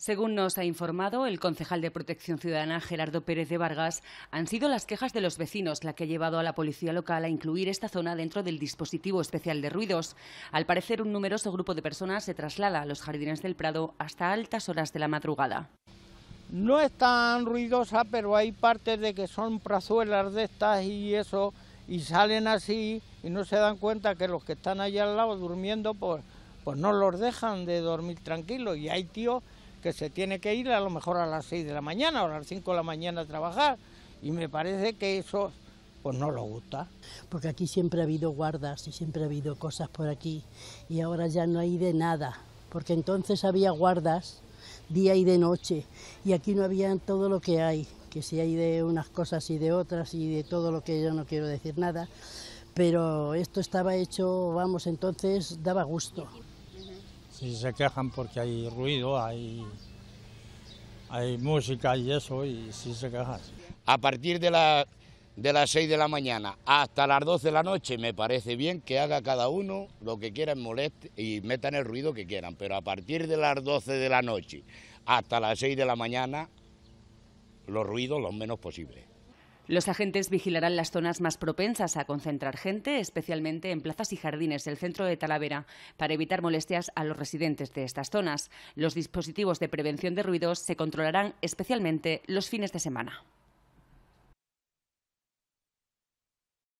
Según nos ha informado el concejal de Protección Ciudadana Gerardo Pérez de Vargas, han sido las quejas de los vecinos la que ha llevado a la policía local a incluir esta zona dentro del dispositivo especial de ruidos. Al parecer, un numeroso grupo de personas se traslada a los jardines del Prado hasta altas horas de la madrugada. No es tan ruidosa, pero hay partes de que son prazuelas de estas y eso, y salen así y no se dan cuenta que los que están allá al lado durmiendo, pues, pues no los dejan de dormir tranquilos. Y hay tíos que se tiene que ir a lo mejor a las 6 de la mañana o a las 5 de la mañana a trabajar y me parece que eso pues no lo gusta. Porque aquí siempre ha habido guardas y siempre ha habido cosas por aquí y ahora ya no hay de nada, porque entonces había guardas día y de noche y aquí no había todo lo que hay, que si hay de unas cosas y de otras y de todo lo que yo no quiero decir nada, pero esto estaba hecho, vamos, entonces daba gusto si se quejan porque hay ruido, hay, hay música y eso, y si se quejan. A partir de, la, de las 6 de la mañana hasta las 12 de la noche me parece bien que haga cada uno lo que quieran moleste y metan el ruido que quieran, pero a partir de las 12 de la noche hasta las 6 de la mañana los ruidos los menos posibles. Los agentes vigilarán las zonas más propensas a concentrar gente, especialmente en plazas y jardines del centro de Talavera, para evitar molestias a los residentes de estas zonas. Los dispositivos de prevención de ruidos se controlarán especialmente los fines de semana.